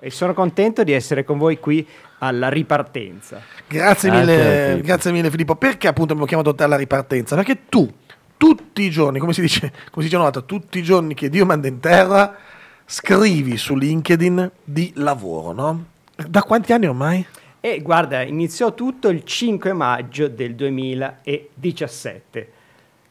e sono contento di essere con voi qui alla ripartenza. Grazie ah, mille, grazie, grazie mille Filippo. Perché appunto abbiamo chiamato te alla ripartenza? Perché tu tutti i giorni, come si dice, come si dice una volta, tutti i giorni che Dio manda in terra, scrivi su LinkedIn di lavoro, no? Da quanti anni ormai? E guarda, iniziò tutto il 5 maggio del 2017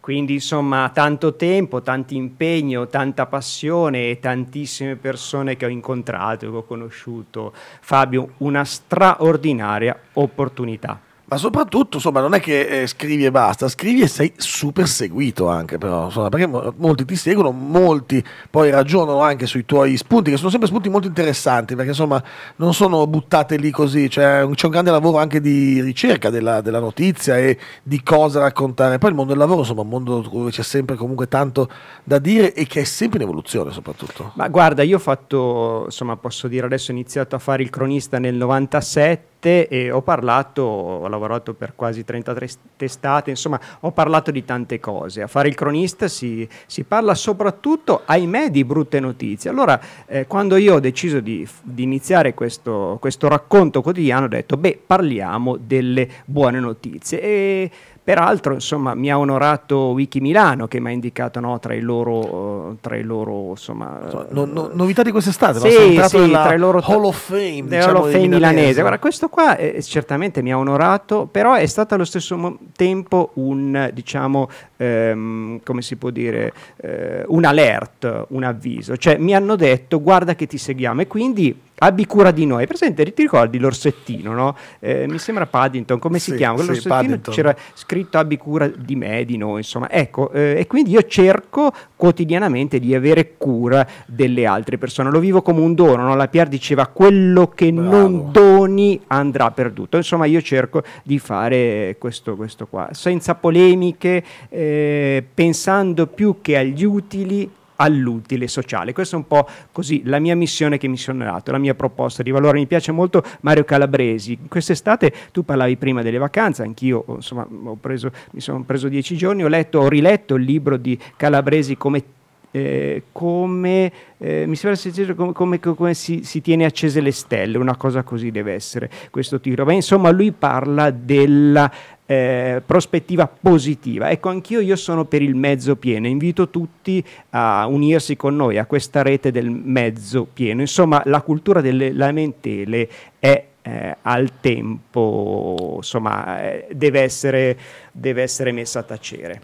quindi insomma tanto tempo, tanto impegno, tanta passione e tantissime persone che ho incontrato, e che ho conosciuto. Fabio, una straordinaria opportunità. Ma soprattutto, insomma, non è che eh, scrivi e basta, scrivi e sei super seguito anche, però, insomma, perché molti ti seguono, molti poi ragionano anche sui tuoi spunti, che sono sempre spunti molto interessanti, perché insomma non sono buttate lì così, cioè, c'è un grande lavoro anche di ricerca della, della, notizia e di cosa raccontare. Poi il mondo del lavoro, insomma, un mondo dove c'è sempre comunque tanto da dire e che è sempre in evoluzione, soprattutto. Ma guarda, io ho fatto, insomma, posso dire adesso, ho iniziato a fare il cronista nel 97 e ho parlato, ho lavorato per quasi 33 testate, insomma ho parlato di tante cose. A fare il cronista si, si parla soprattutto, ahimè, di brutte notizie. Allora, eh, quando io ho deciso di, di iniziare questo, questo, racconto quotidiano, ho detto, beh, parliamo delle buone notizie. E Peraltro, insomma, mi ha onorato Wiki Milano che mi ha indicato no, tra i loro, eh, tra i loro insomma, no, no, novità di quest'estate, sì, sì, tra i loro Hall of Fame, diciamo, Hall of Fame milanese. Guarda, questo qua eh, certamente mi ha onorato, però è stato allo stesso tempo un diciamo ehm, come si può dire, eh, un alert, un avviso. Cioè mi hanno detto guarda che ti seguiamo e quindi abbi cura di noi. Presente, ti ricordi l'orsettino, no? Eh, mi sembra Paddington, come sì, si chiama? L'orsettino sì, c'era scritto abbi cura di me, di noi, insomma. Ecco, eh, e quindi io cerco quotidianamente di avere cura delle altre persone. Lo vivo come un dono, no? la Pier diceva quello che Bravo. non doni andrà perduto. Insomma io cerco di fare questo, questo qua, senza polemiche, eh, pensando più che agli utili all'utile sociale. Questa è un po' così la mia missione che mi sono dato, la mia proposta di valore. Mi piace molto Mario Calabresi. Quest'estate tu parlavi prima delle vacanze, anch'io insomma, preso, mi sono preso dieci giorni, ho letto, ho riletto il libro di Calabresi come eh, come, eh, mi sembra come, come, come si, si, tiene accese le stelle, una cosa così deve essere questo titolo. Ma insomma, lui parla della eh, prospettiva positiva. Ecco, anch'io io sono per il mezzo pieno, invito tutti a unirsi con noi a questa rete del mezzo pieno. Insomma, la cultura delle lamentele è eh, al tempo, insomma, eh, deve, essere, deve essere messa a tacere.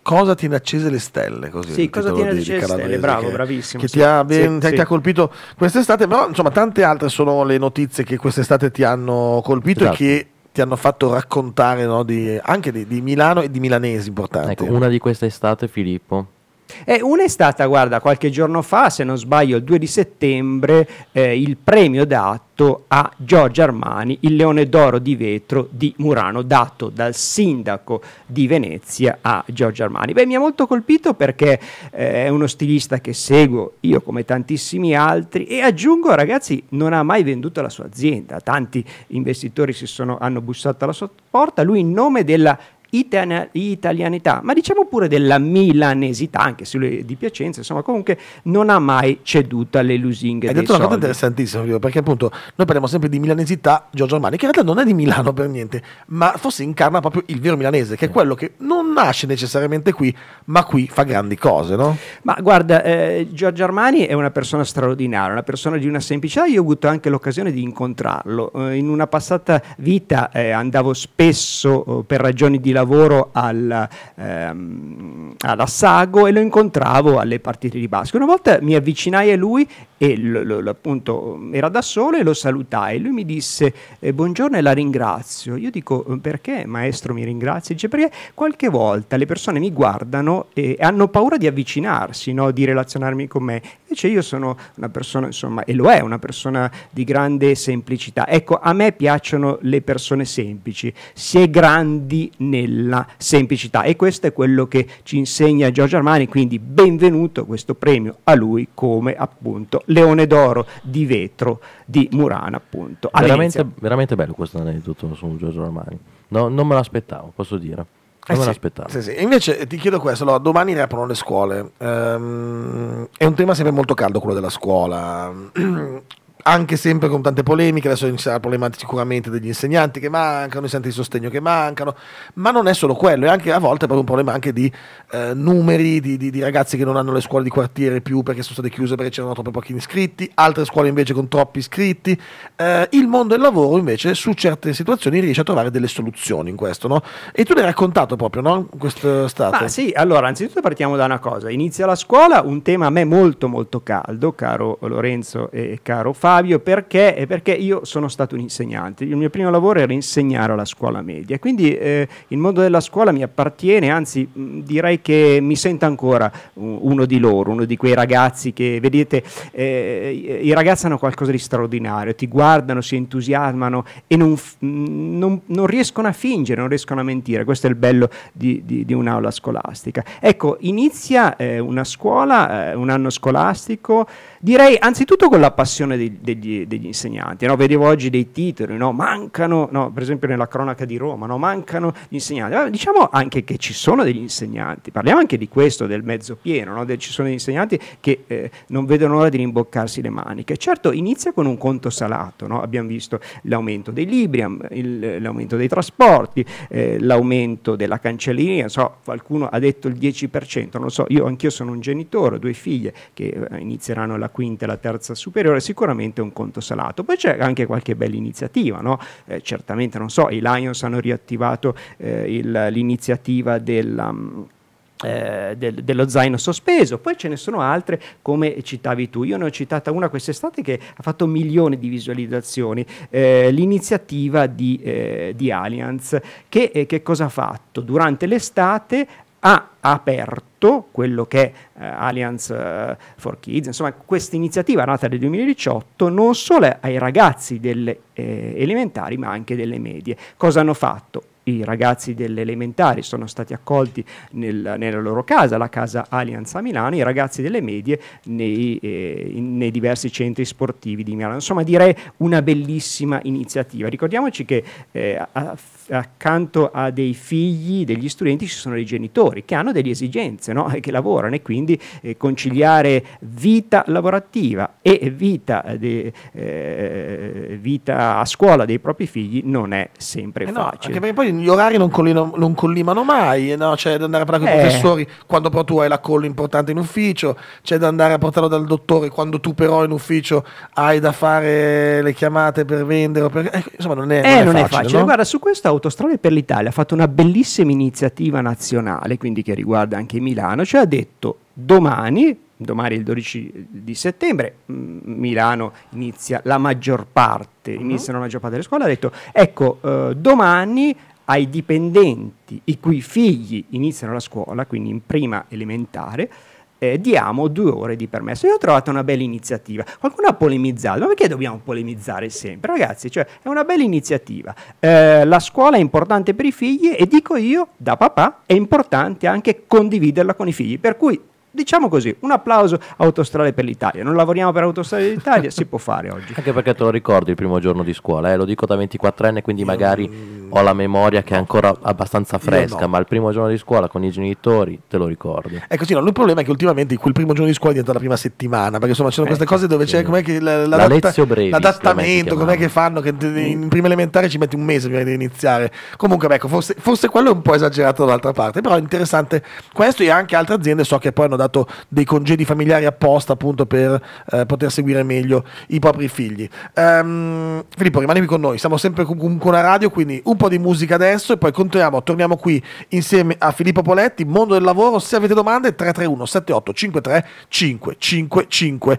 Cosa tiene accese le stelle? Così sì, cosa tiene accese le stelle? Bravo, che, bravissimo. Che sì, ti, ha ben, sì, ti, sì. ha colpito quest'estate, però insomma tante altre sono le notizie che quest'estate ti hanno colpito esatto. e che esatto ti hanno fatto raccontare no, di, anche di, di, Milano e di milanesi importanti. Ecco, una di queste estate, Filippo, eh, una è stata, guarda, qualche giorno fa, se non sbaglio, il 2 di settembre, eh, il premio dato a Giorgio Armani, il leone d'oro di vetro di Murano, dato dal sindaco di Venezia a Giorgio Armani. Beh, mi ha molto colpito perché eh, è uno stilista che seguo io come tantissimi altri e aggiungo, ragazzi, non ha mai venduto la sua azienda. Tanti investitori si sono, hanno bussato alla sua porta, lui in nome della italianità, ma diciamo pure della milanesità, anche se lui è di Piacenza, insomma comunque non ha mai ceduto alle lusinghe. Hai detto una cosa interessantissima, perché appunto noi parliamo sempre di milanesità Giorgio Armani, che in realtà non è di Milano per niente, ma forse incarna proprio il vero milanese, che è quello che non nasce necessariamente qui, ma qui fa grandi cose, no? Ma guarda, eh, Giorgio Armani è una persona straordinaria, una persona di una semplicità, io ho avuto anche l'occasione di incontrarlo, eh, in una passata vita eh, andavo spesso oh, per ragioni di lavoro lavoro al, ehm, all'Assago e lo incontravo alle partite di basket. Una volta mi avvicinai a lui e lo, lo, appunto mm, era da solo e lo salutai. Lui mi disse eh, buongiorno e la ringrazio. Io dico eh, perché maestro mi ringrazia? Dice perché qualche volta le persone mi guardano e hanno paura di avvicinarsi, no? di relazionarmi con me. Invece io sono una persona, insomma, e lo è, una persona di grande semplicità. Ecco, a me piacciono le persone semplici, si è grandi nella semplicità e questo è quello che ci insegna Giorgio Armani, quindi benvenuto questo premio a lui come appunto leone d'oro di vetro di Murana appunto. Veramente, veramente, bello questo aneddoto su Giorgio Armani, no, non me l'aspettavo, posso dire. Eh non sì, l'aspettavo. Sì, sì. Invece eh, ti chiedo questo, allora, domani riaprono le scuole, ehm, è un tema sempre molto caldo quello della scuola. anche sempre con tante polemiche, adesso ci sarà il problema sicuramente degli insegnanti che mancano, i centri di sostegno che mancano, ma non è solo quello, è anche a volte proprio un problema anche di eh, numeri, di, di, di, ragazzi che non hanno le scuole di quartiere più perché sono state chiuse perché c'erano troppo pochi iscritti, altre scuole invece con troppi iscritti. Eh, il mondo del lavoro invece su certe situazioni riesce a trovare delle soluzioni in questo, no? E tu l'hai raccontato proprio, no? Questo stato. Ma sì, allora, anzitutto partiamo da una cosa, inizia la scuola, un tema a me molto molto caldo, caro Lorenzo e caro Fabio Fabio perché? È perché io sono stato un insegnante, il mio primo lavoro era insegnare alla scuola media, quindi eh, il mondo della scuola mi appartiene, anzi mh, mm, direi che mi sento ancora uno di loro, uno di quei ragazzi che vedete, eh, i ragazzi hanno qualcosa di straordinario, ti guardano, si entusiasmano e non, non, non riescono a fingere, non riescono a mentire, questo è il bello di, di, di un'aula scolastica. Ecco, inizia eh, una scuola, eh, un anno scolastico, direi anzitutto con la passione degli degli, degli insegnanti. No? Vedevo oggi dei titoli, no? mancano, no? per esempio nella cronaca di Roma, mancano gli insegnanti. Ma diciamo anche che ci sono degli insegnanti, parliamo anche di questo, del mezzo pieno, del, ci sono degli insegnanti che eh, non vedono l'ora di rimboccarsi le maniche. Certo inizia con un conto salato, abbiamo visto l'aumento dei libri, il, l'aumento dei trasporti, eh, l'aumento della cancellina, so, qualcuno ha detto il 10%, non lo so, io anch'io sono un genitore, ho due figlie che eh, inizieranno la quinta e la terza superiore, sicuramente veramente un conto salato. Poi c'è anche qualche bella iniziativa, no? eh, certamente non so, i Lions hanno riattivato eh, l'iniziativa della... Mm, eh, del, dello zaino sospeso, poi ce ne sono altre come citavi tu, io ne ho citata una quest'estate che ha fatto milioni di visualizzazioni, eh, l'iniziativa di, eh, di Allianz che, eh, che cosa ha fatto? Durante l'estate ha aperto, quello che è eh, Alliance eh, for Kids, insomma questa iniziativa nata nel 2018 non solo ai ragazzi delle eh, elementari ma anche delle medie. Cosa hanno fatto? i ragazzi delle elementari sono stati accolti nel, nella loro casa, la casa Allianz a Milano, i ragazzi delle medie nei, eh, nei, diversi centri sportivi di Milano. Insomma direi una bellissima iniziativa. Ricordiamoci che eh, accanto a dei figli, degli studenti, ci sono dei genitori che hanno delle esigenze, no? che lavorano e quindi eh, conciliare vita lavorativa e vita, eh, de, eh, vita, a scuola dei propri figli non è sempre eh facile. No, gli orari non, collino, non collimano mai, no? c'è da andare a parlare con i eh. professori quando però tu hai la call importante in ufficio, c'è da andare a portarlo dal dottore quando tu però in ufficio hai da fare le chiamate per vendere, per... Eh, insomma non è, eh, non, non facile. È facile. No? Guarda, su questo Autostrade per l'Italia ha fatto una bellissima iniziativa nazionale, quindi che riguarda anche Milano, cioè ha detto domani domani il 12 di settembre mm, Milano inizia la maggior parte, uh-huh. iniziano la maggior parte delle scuole, ha detto ecco eh, domani ai dipendenti i cui figli iniziano la scuola, quindi in prima elementare, eh, diamo due ore di permesso. Io ho trovato una bella iniziativa. Qualcuno ha polemizzato, ma perché dobbiamo polemizzare sempre? Ragazzi, cioè, è una bella iniziativa. Eh, la scuola è importante per i figli e dico io, da papà, è importante anche condividerla con i figli. Per cui diciamo così, un applauso autostrade per l'Italia. Non lavoriamo per autostrade d'Italia, si può fare oggi. Anche perché te lo ricordi il primo giorno di scuola, eh? lo dico da 24enne, quindi magari ho la memoria che è ancora abbastanza fresca, no. ma il primo giorno di scuola con i genitori te lo ricordi. Ecco eh, sì, no, il problema è che ultimamente quel primo giorno di scuola diventa la prima settimana, perché insomma c'erano eh, queste cose dove c'è com'è che la, la, la adatta- brevis, l'adattamento, com'è che fanno, che in prima elementare ci metti un mese prima di iniziare. Comunque ecco, forse, forse quello è un po' esagerato dall'altra parte, però è interessante questo e anche altre aziende so che poi hanno dato dei congedi familiari apposta appunto per eh, poter seguire meglio i propri figli. Um, Filippo, rimanevi con noi, siamo sempre comunque una radio, quindi un po' di musica adesso e poi continuiamo, torniamo qui insieme a Filippo Poletti, Mondo del Lavoro, se avete domande 331 78 53 555.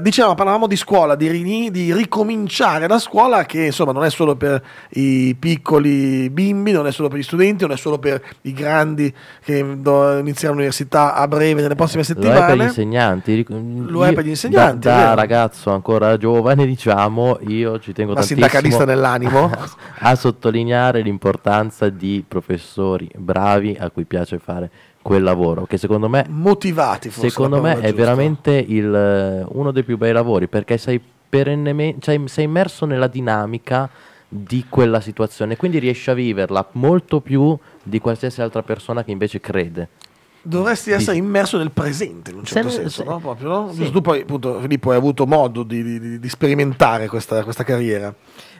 diciamo, parlavamo di scuola, di, rini, di, ricominciare la scuola che insomma non è solo per i piccoli bimbi, non è solo per gli studenti, non è solo per i grandi che iniziano l'università a breve nelle prossime settimane. Lo è per gli insegnanti. Lo è per gli insegnanti. Da, da ragazzo ancora giovane diciamo, io ci tengo da sindacalista nell'animo. A, a sottolineare l'importanza di professori bravi a cui piace fare quel lavoro che secondo me motivati forse secondo me è giusta. veramente il, eh, uno dei più bei lavori perché sei perennemente cioè, sei immerso nella dinamica di quella situazione quindi riesci a viverla molto più di qualsiasi altra persona che invece crede dovresti essere immerso nel presente in un certo se, senso, se, no? Proprio, no? Sì. Tu poi, appunto, Filippo, hai avuto modo di, di, di sperimentare questa, questa carriera.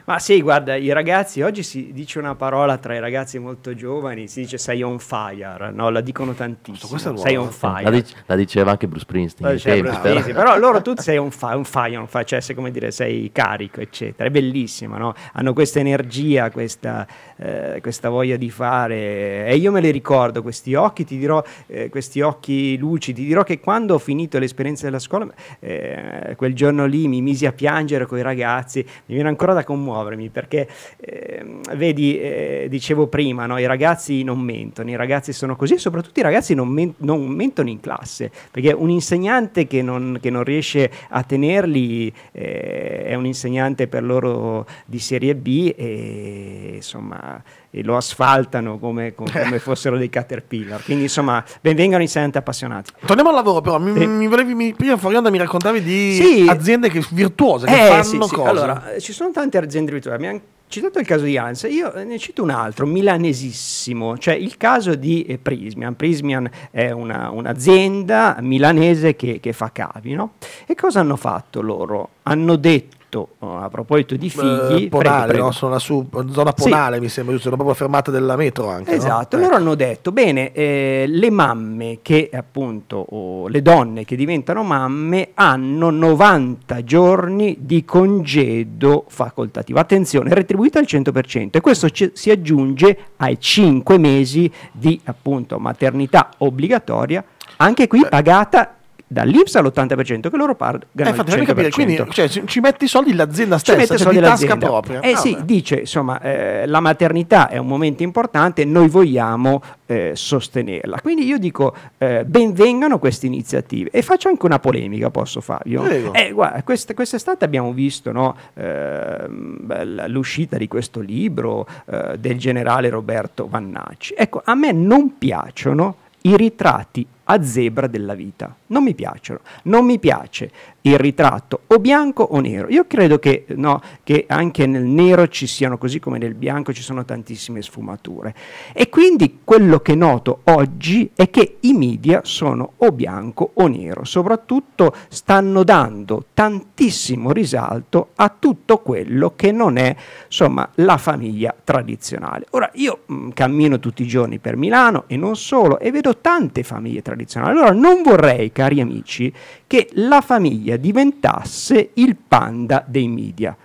Ma sì, guarda, i ragazzi, oggi si dice una parola tra i ragazzi molto giovani, si dice sei on fire, no? La dicono tantissimo, sei on fire. La, dice, la, diceva anche Bruce Springsteen. diceva eh, cioè, Bruce Springsteen, però loro tutti sei on fire, on fire, on fire, cioè sei, come dire, sei carico, eccetera. È bellissimo, no? Hanno questa energia, questa, eh, questa, voglia di fare e io me le ricordo questi occhi, ti dirò, eh, questi occhi lucidi, ti dirò che quando ho finito l'esperienza della scuola, eh, quel giorno lì mi misi a piangere con i ragazzi, mi viene ancora da commuovere muovermi perché eh, vedi, eh, dicevo prima, no? i ragazzi non mentono, i ragazzi sono così e soprattutto i ragazzi non, men- non, mentono in classe perché un insegnante che non, che non riesce a tenerli eh, è un insegnante per loro di serie B e insomma e lo asfaltano come, come fossero dei caterpillar. Quindi insomma, benvengano i senti appassionati. Torniamo al lavoro però, mi, eh. mi volevi, mi, prima Florianda mi raccontavi di sì. aziende che, virtuose che eh, fanno sì, sì. Allora, ci sono tante aziende virtuose, abbiamo citato il caso di Ansa, io eh, ne cito un altro, milanesissimo, cioè il caso di eh, Prismian. Prismian è un'azienda milanese che, che fa cavi, no? E cosa hanno fatto loro? Hanno detto detto oh, a proposito di eh, figli... Eh, ponale, prego, prego. No? su, zona Ponale sì. mi sembra, giusto, sono proprio fermata della metro anche. Esatto, no? Eh. loro ecco. hanno detto, bene, eh, le mamme che appunto, oh, le donne che diventano mamme hanno 90 giorni di congedo facoltativo, attenzione, retribuito al 100% e questo ci, si aggiunge ai 5 mesi di appunto maternità obbligatoria, anche qui Beh. pagata dall'Inps all'80% che loro pagano eh, infatti, il 100%. Capire, quindi cioè, ci mette i soldi l'azienda stessa, ci cioè di tasca propria. Eh ah, sì, beh. dice insomma eh, la maternità è un momento importante, noi vogliamo eh, sostenerla. Quindi io dico eh, benvengano queste iniziative e faccio anche una polemica, posso Fabio? Eh, quest- quest'estate abbiamo visto no, ehm, l'uscita di questo libro eh, del generale Roberto Vannacci. Ecco, a me non piacciono i ritratti a zebra della vita. Non mi piacciono, non mi piace il ritratto o bianco o nero. Io credo che, no, che, anche nel nero ci siano, così come nel bianco ci sono tantissime sfumature. E quindi quello che noto oggi è che i media sono o bianco o nero, soprattutto stanno dando tantissimo risalto a tutto quello che non è insomma, la famiglia tradizionale. Ora io mh, mm, cammino tutti i giorni per Milano e non solo e vedo tante famiglie tradizionali. Allora non vorrei, cari amici, che la famiglia diventasse il panda dei media.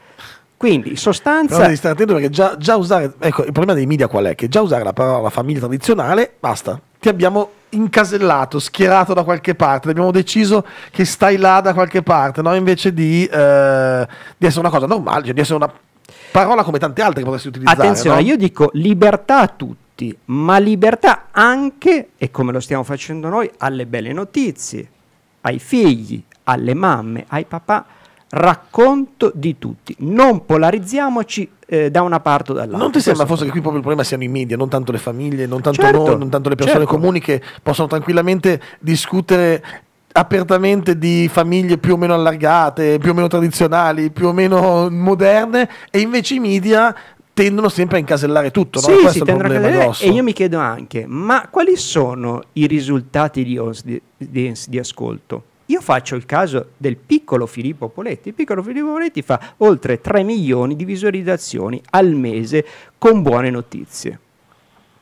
Quindi, in sostanza. Però devi stare attento perché già, già usare. Ecco, il problema dei media qual è? Che già usare la parola famiglia tradizionale basta. Ti abbiamo incasellato, schierato da qualche parte, abbiamo deciso che stai là da qualche parte, no? invece di, eh, di essere una cosa normale, cioè di essere una parola come tante altre che potresti utilizzare. Attenzione, no? io dico libertà a tutti, ma libertà anche, e come lo stiamo facendo noi, alle belle notizie, ai figli, alle mamme, ai papà, racconto di tutti. Non polarizziamoci eh, da una parte o dall'altra. Non ti sembra forse che qui proprio il problema siano i media, non tanto le famiglie, non tanto certo, noi, non tanto le persone certo. comuni che possono tranquillamente discutere apertamente di famiglie più o meno allargate, più o meno tradizionali, più o meno moderne e invece i media tendono sempre a incasellare tutto. Sì, no? sì, tendono a E io mi chiedo anche, ma quali sono i risultati di audience di ascolto? Io faccio il caso del piccolo Filippo Poletti. Il piccolo Filippo Poletti fa oltre 3 milioni di visualizzazioni al mese con buone notizie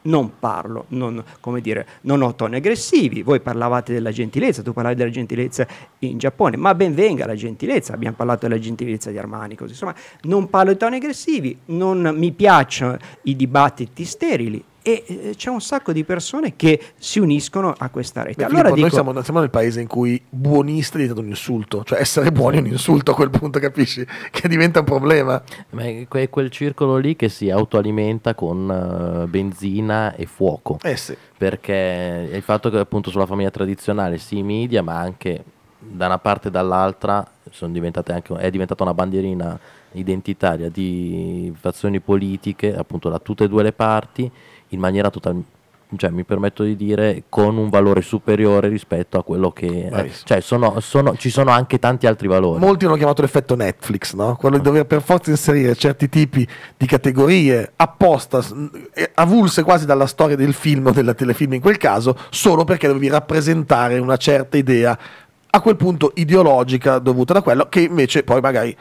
non parlo, non, come dire, non ho toni aggressivi, voi parlavate della gentilezza, tu parlavi della gentilezza in Giappone, ma ben venga la gentilezza, abbiamo parlato della gentilezza di Armani, così. insomma non parlo di toni aggressivi, non mi piacciono i dibattiti sterili, e eh, c'è un sacco di persone che si uniscono a questa rete. Beh, allora Filippo, dico... noi siamo, siamo, nel paese in cui buonista è diventato un insulto, cioè essere buoni è un insulto a quel punto, capisci? Che diventa un problema. Ma è quel circolo lì che si autoalimenta con uh, benzina e fuoco. Eh sì. Perché il fatto che appunto sulla famiglia tradizionale si sì, media, ma anche da una parte e dall'altra anche, è diventata una bandierina identitaria di fazioni politiche, appunto da tutte e due le parti in maniera totalmente cioè, mi permetto di dire con un valore superiore rispetto a quello che eh, cioè sono, sono, ci sono anche tanti altri valori molti hanno chiamato l'effetto Netflix no? quello di dover per forza inserire certi tipi di categorie apposta avulse quasi dalla storia del film o della telefilm in quel caso solo perché dovevi rappresentare una certa idea a quel punto ideologica dovuta da quello che invece poi magari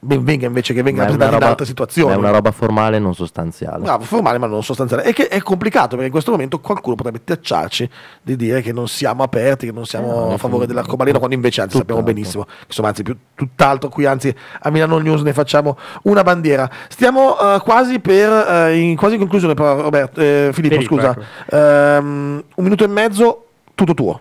ben venga invece che venga presentata in altre situazioni. È una roba formale non sostanziale. No, formale ma non sostanziale. E che è complicato perché in questo momento qualcuno potrebbe tacciarci di dire che non siamo aperti, che non siamo eh, no, a favore dell'arcobaleno, quando invece anzi sappiamo benissimo. Insomma, anzi, più, tutt'altro qui, anzi, a Milano News ne facciamo una bandiera. Stiamo uh, quasi per, uh, in quasi conclusione, però, Roberto, eh, Filippo, Filippo, scusa. Ecco. Um, un minuto e mezzo, tutto tuo.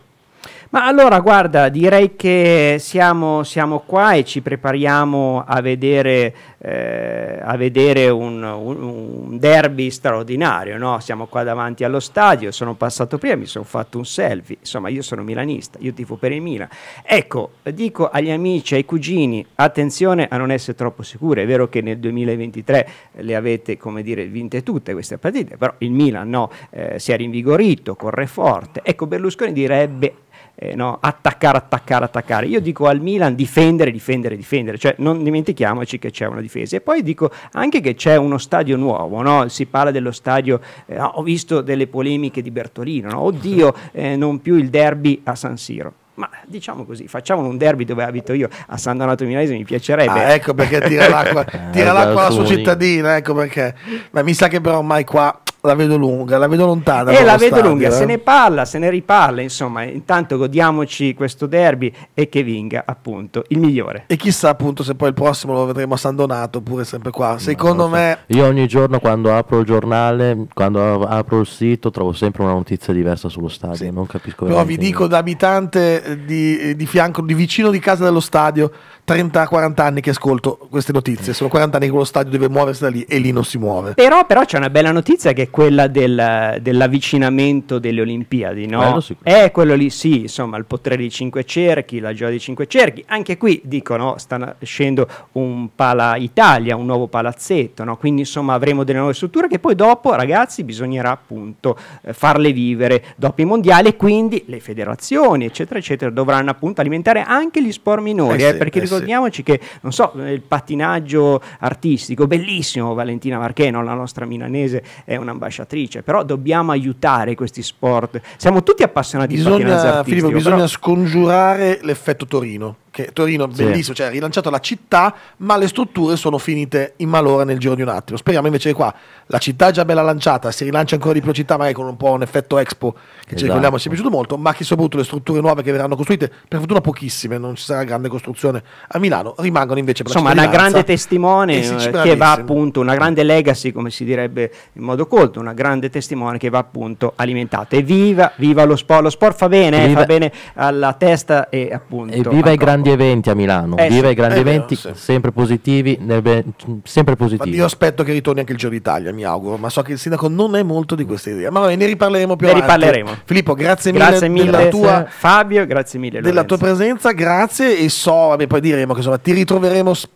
Ma allora guarda, direi che siamo, siamo qua e ci prepariamo a vedere, eh, a vedere un, un, un, derby straordinario, no? siamo qua davanti allo stadio, sono passato prima, mi sono fatto un selfie, insomma io sono milanista, io tifo per il Milan. Ecco, dico agli amici, ai cugini, attenzione a non essere troppo sicuri, è vero che nel 2023 le avete, come dire, vinte tutte queste partite, però il Milan no, eh, si è rinvigorito, corre forte. Ecco, Berlusconi direbbe eh, no? attaccare, attaccare, attaccare. Io dico al Milan difendere, difendere, difendere, cioè non dimentichiamoci che c'è una difesa. E poi dico anche che c'è uno stadio nuovo, no? si parla dello stadio, eh, ho visto delle polemiche di Bertolino, no? oddio eh, non più il derby a San Siro. Ma diciamo così, facciamo un derby dove abito io a San Donato Milanese, mi piacerebbe. Ah, ecco perché tira l'acqua, eh, tira l'acqua alla sua cittadina, ecco perché. Ma mi sa che però mai qua la vedo lunga, la vedo lontana. E eh, la vedo stadio, lunga, eh? se ne parla, se ne riparla, insomma, intanto godiamoci questo derby e che vinga appunto il migliore. E chissà appunto se poi il prossimo lo vedremo a San Donato oppure sempre qua. Secondo no, me... Io ogni giorno quando apro il giornale, quando apro il sito, trovo sempre una notizia diversa sullo stadio, sì. non capisco Però vi dico niente. da abitante eh, di, eh, di, fianco, di vicino di casa dello stadio, 30-40 anni che ascolto queste notizie, sono 40 anni che lo stadio deve muoversi da lì e lì non si muove. Però, però c'è una bella notizia che quella del, dell'avvicinamento delle Olimpiadi, no? È eh, quello lì, sì, insomma, il potere di cinque cerchi, la gioia di cinque cerchi, anche qui dicono, sta nascendo un Pala Italia, un nuovo palazzetto, no? Quindi insomma avremo delle nuove strutture che poi dopo, ragazzi, bisognerà appunto eh, farle vivere dopo i mondiali e quindi le federazioni, eccetera, eccetera, dovranno appunto alimentare anche gli sport minori, eh eh, eh, sì, perché ricordiamoci sì. che, non so, il pattinaggio artistico, bellissimo Valentina Marcheno, la nostra milanese, è una ambasciatrice, però dobbiamo aiutare questi sport. Siamo tutti appassionati bisogna, di pattinaggio artistico. Filippo, bisogna però... scongiurare l'effetto Torino che Torino è bellissimo, sì. cioè ha rilanciato la città, ma le strutture sono finite in malora nel giro di un attimo. Speriamo invece che qua la città è già bella lanciata, si rilancia ancora di più la città, magari con un po' un effetto expo che esatto. ci ricordiamo ci è piaciuto molto, ma che soprattutto le strutture nuove che verranno costruite, per fortuna pochissime, non ci sarà grande costruzione a Milano, rimangono invece per Insomma, la Insomma, una grande testimone eh eh, che va appunto, una grande legacy, come si direbbe in modo colto, una grande testimone che va appunto alimentata. E viva, viva lo sport, lo sport fa bene, viva. fa bene alla testa e appunto... E viva i grandi grandi eventi a Milano, eh, viva i grandi vero, eventi sì. sempre positivi, be- sempre positivi. Ma io aspetto che ritorni anche il Giro d'Italia, mi auguro, ma so che il sindaco non è molto di questa idea, ma vabbè, ne riparleremo più ne avanti. Riparleremo. Filippo, grazie, grazie mille, mille della tua Fabio, grazie mille Lorenzo. della tua presenza, grazie e so, vabbè, poi diremo che insomma ti ritroveremo spesso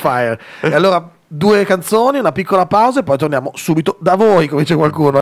Fire. E allora due canzoni, una piccola pausa e poi torniamo subito da voi, come dice qualcuno.